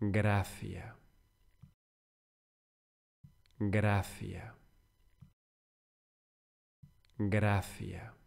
gracia, gracia, gracia.